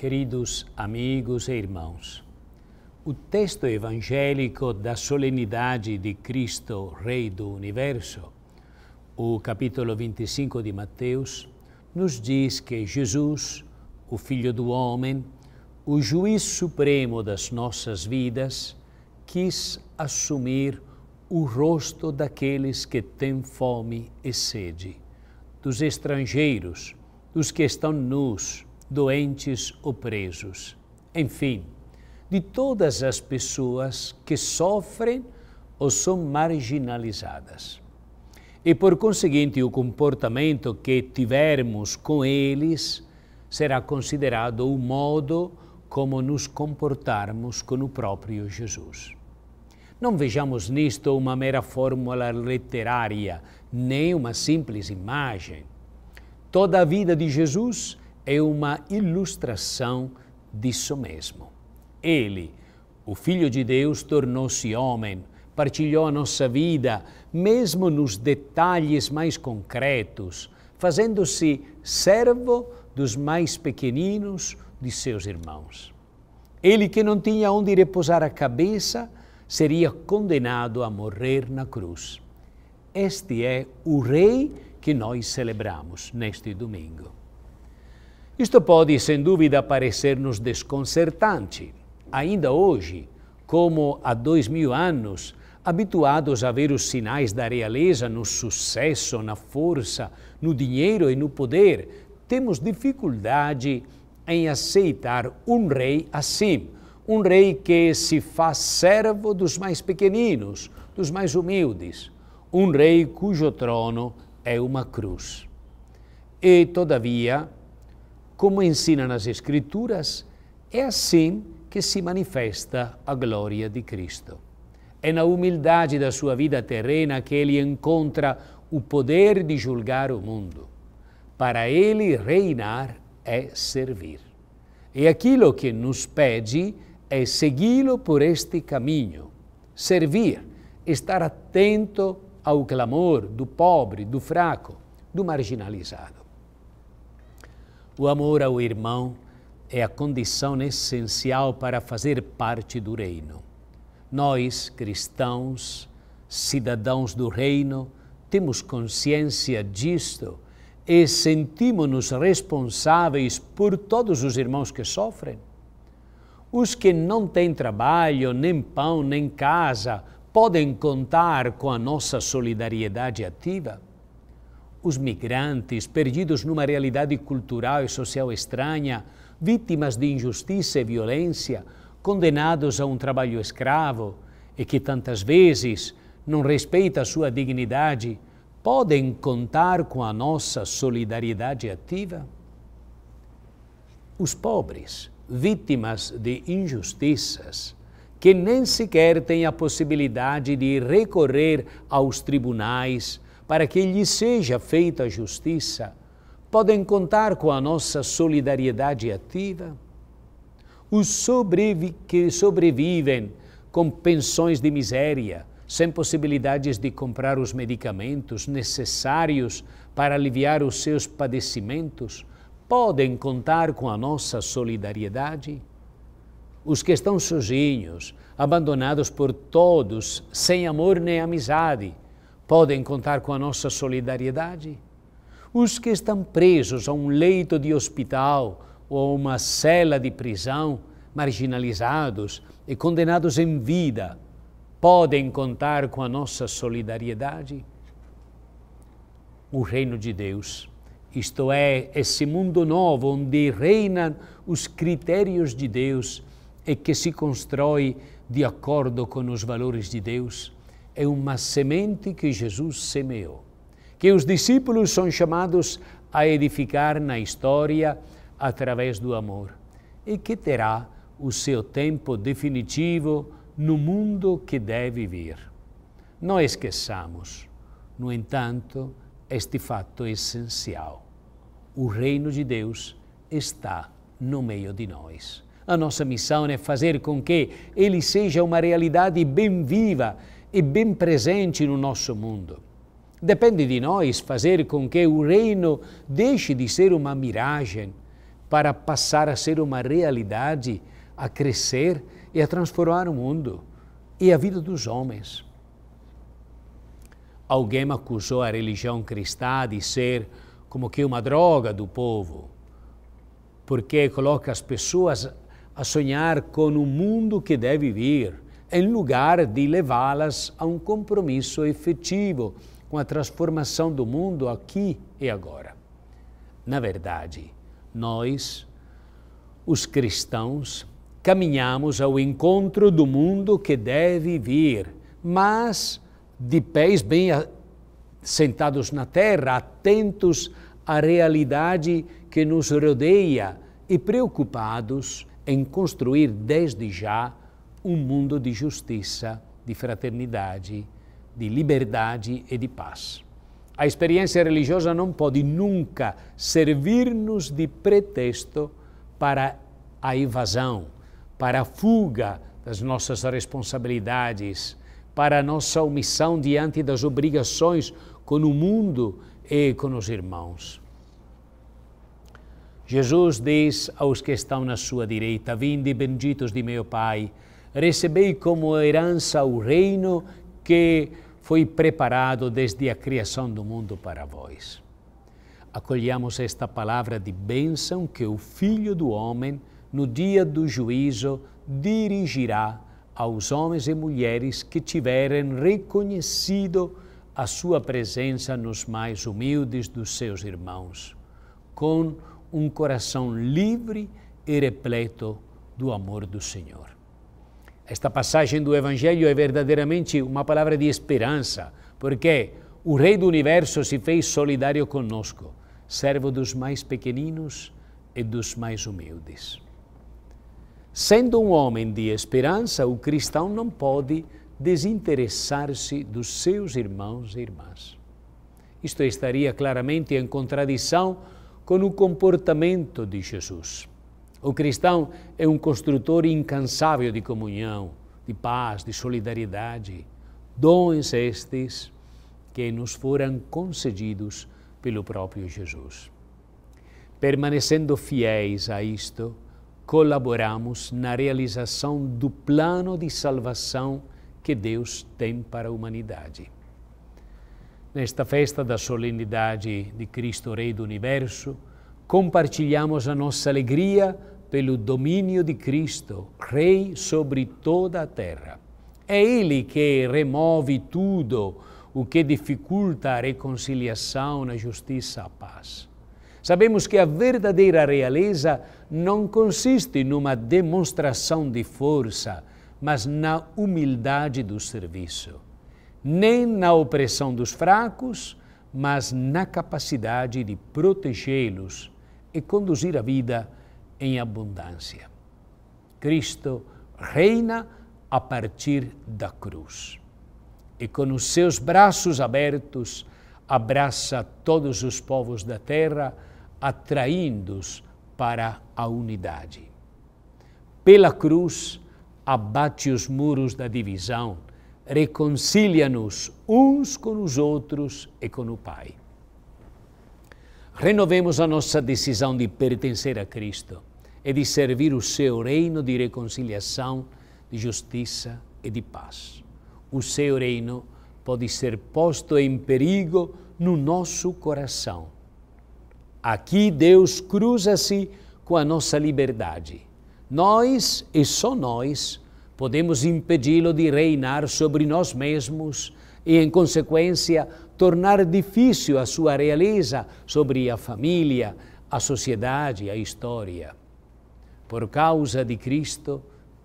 Queridos amigos e irmãos, o texto evangélico da solenidade de Cristo, Rei do Universo, o capítulo 25 de Mateus, nos diz que Jesus, o Filho do Homem, o juiz supremo das nossas vidas, quis assumir o rosto daqueles que têm fome e sede, dos estrangeiros, dos que estão nus, doentes ou presos. Enfim, de todas as pessoas que sofrem ou são marginalizadas. E por conseguinte, o comportamento que tivermos com eles será considerado o modo como nos comportarmos com o próprio Jesus. Não vejamos nisto uma mera fórmula literária, nem uma simples imagem. Toda a vida de Jesus é uma ilustração disso mesmo. Ele, o Filho de Deus, tornou-se homem, partilhou a nossa vida, mesmo nos detalhes mais concretos, fazendo-se servo dos mais pequeninos de seus irmãos. Ele que não tinha onde repousar a cabeça seria condenado a morrer na cruz. Este é o Rei que nós celebramos neste domingo. Isto pode, sem dúvida, parecer-nos desconcertante. Ainda hoje, como há dois mil anos, habituados a ver os sinais da realeza no sucesso, na força, no dinheiro e no poder, temos dificuldade em aceitar um rei assim, um rei que se faz servo dos mais pequeninos, dos mais humildes, um rei cujo trono é uma cruz. E, todavia, como ensina nas Escrituras, é assim que se manifesta a glória de Cristo. É na humildade da sua vida terrena que ele encontra o poder de julgar o mundo. Para ele, reinar é servir. E aquilo que nos pede é segui-lo por este caminho. Servir, estar atento ao clamor do pobre, do fraco, do marginalizado. O amor ao irmão é a condição essencial para fazer parte do reino. Nós, cristãos, cidadãos do reino, temos consciência disto e sentimos-nos responsáveis por todos os irmãos que sofrem. Os que não têm trabalho, nem pão, nem casa, podem contar com a nossa solidariedade ativa os migrantes, perdidos numa realidade cultural e social estranha, vítimas de injustiça e violência, condenados a um trabalho escravo e que tantas vezes não respeita a sua dignidade, podem contar com a nossa solidariedade ativa? Os pobres, vítimas de injustiças, que nem sequer têm a possibilidade de recorrer aos tribunais para que lhe seja feita a justiça, podem contar com a nossa solidariedade ativa. Os sobrevi que sobrevivem com pensões de miséria, sem possibilidades de comprar os medicamentos necessários para aliviar os seus padecimentos, podem contar com a nossa solidariedade? Os que estão sozinhos, abandonados por todos, sem amor nem amizade, podem contar com a nossa solidariedade. Os que estão presos a um leito de hospital ou a uma cela de prisão, marginalizados e condenados em vida, podem contar com a nossa solidariedade? O reino de Deus, isto é, esse mundo novo onde reinam os critérios de Deus e que se constrói de acordo com os valores de Deus, é uma semente que Jesus semeou, que os discípulos são chamados a edificar na história através do amor e que terá o seu tempo definitivo no mundo que deve vir. Não esqueçamos, no entanto, este fato essencial: o reino de Deus está no meio de nós. A nossa missão é fazer com que ele seja uma realidade bem viva e ben presente no nosso mundo. Depende de nós fazer com que o reino deixe de ser uma miragem para passar a ser uma realidade, a crescer e a transformar o mundo e a vida dos homens. Alguém acusou a religião cristã de ser como que uma droga do povo, porque coloca as pessoas a sonhar com o mundo que deve vir, em lugar de levá-las a um compromisso efetivo com a transformação do mundo aqui e agora. Na verdade, nós, os cristãos, caminhamos ao encontro do mundo que deve vir, mas de pés bem sentados na terra, atentos à realidade que nos rodeia e preocupados em construir desde já um mundo de justiça, de fraternidade, de liberdade e de paz. A experiência religiosa não pode nunca servir-nos de pretexto para a evasão, para a fuga das nossas responsabilidades, para a nossa omissão diante das obrigações com o mundo e com os irmãos. Jesus diz aos que estão na sua direita: Vinde, benditos de meu Pai recebei como herança o reino que foi preparado desde a criação do mundo para vós. Acolhamos esta palavra de bênção que o Filho do Homem, no dia do juízo, dirigirá aos homens e mulheres que tiverem reconhecido a sua presença nos mais humildes dos seus irmãos, com um coração livre e repleto do amor do Senhor. Esta passagem do Evangelho é verdadeiramente uma palavra de esperança, porque o Rei do Universo se fez solidário conosco, servo dos mais pequeninos e dos mais humildes. Sendo um homem de esperança, o cristão não pode desinteressar-se dos seus irmãos e irmãs. Isto estaria claramente em contradição com o comportamento de Jesus. O cristão é um construtor incansável de comunhão, de paz, de solidariedade, dons estes que nos foram concedidos pelo próprio Jesus. Permanecendo fiéis a isto, colaboramos na realização do plano de salvação que Deus tem para a humanidade. Nesta festa da solenidade de Cristo Rei do Universo, compartilhamos a nossa alegria pelo domínio de Cristo, Rei sobre toda a terra. É Ele que remove tudo o que dificulta a reconciliação, a justiça, a paz. Sabemos que a verdadeira realeza não consiste numa demonstração de força, mas na humildade do serviço, nem na opressão dos fracos, mas na capacidade de protegê-los e conduzir a vida em abundância. Cristo reina a partir da cruz e, com os seus braços abertos, abraça todos os povos da terra, atraindo-os para a unidade. Pela cruz, abate os muros da divisão, reconcilia-nos uns com os outros e com o Pai. Renovemos a nossa decisão de pertencer a Cristo e de servir o seu reino de reconciliação, de justiça e de paz. O seu reino pode ser posto em perigo no nosso coração. Aqui Deus cruza-se com a nossa liberdade. Nós, e só nós, podemos impedi-lo de reinar sobre nós mesmos e, em consequência, tornar difícil a sua realeza sobre a família, a sociedade, a história. Por causa de Cristo,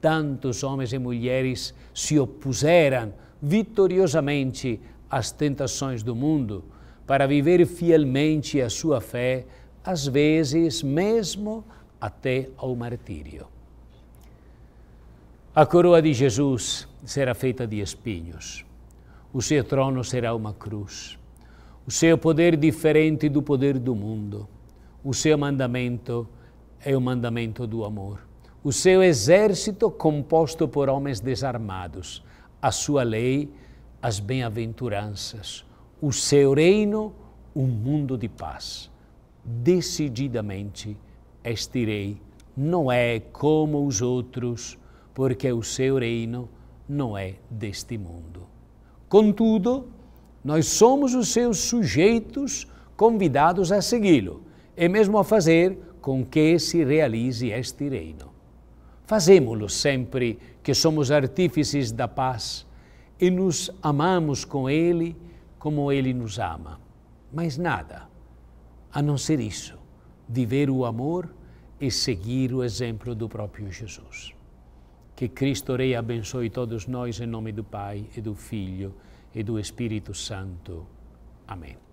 tantos homens e mulheres se opuseram vitoriosamente às tentações do mundo para viver fielmente a sua fé, às vezes mesmo até ao martírio. A coroa de Jesus será feita de espinhos. O seu trono será uma cruz. O seu poder diferente do poder do mundo. O seu mandamento é o mandamento do amor. O seu exército composto por homens desarmados. A sua lei, as bem-aventuranças. O seu reino, um mundo de paz. Decididamente, este rei não é como os outros, porque o seu reino não é deste mundo. Contudo, nós somos os seus sujeitos convidados a segui-lo e mesmo a fazer com que se realize este reino. Fazemo-lo sempre que somos artífices da paz e nos amamos com Ele como Ele nos ama. Mas nada, a não ser isso, viver o amor e seguir o exemplo do próprio Jesus. Que Cristo Rei abençoe todos nós em nome do Pai e do Filho e do Espírito Santo. Amém.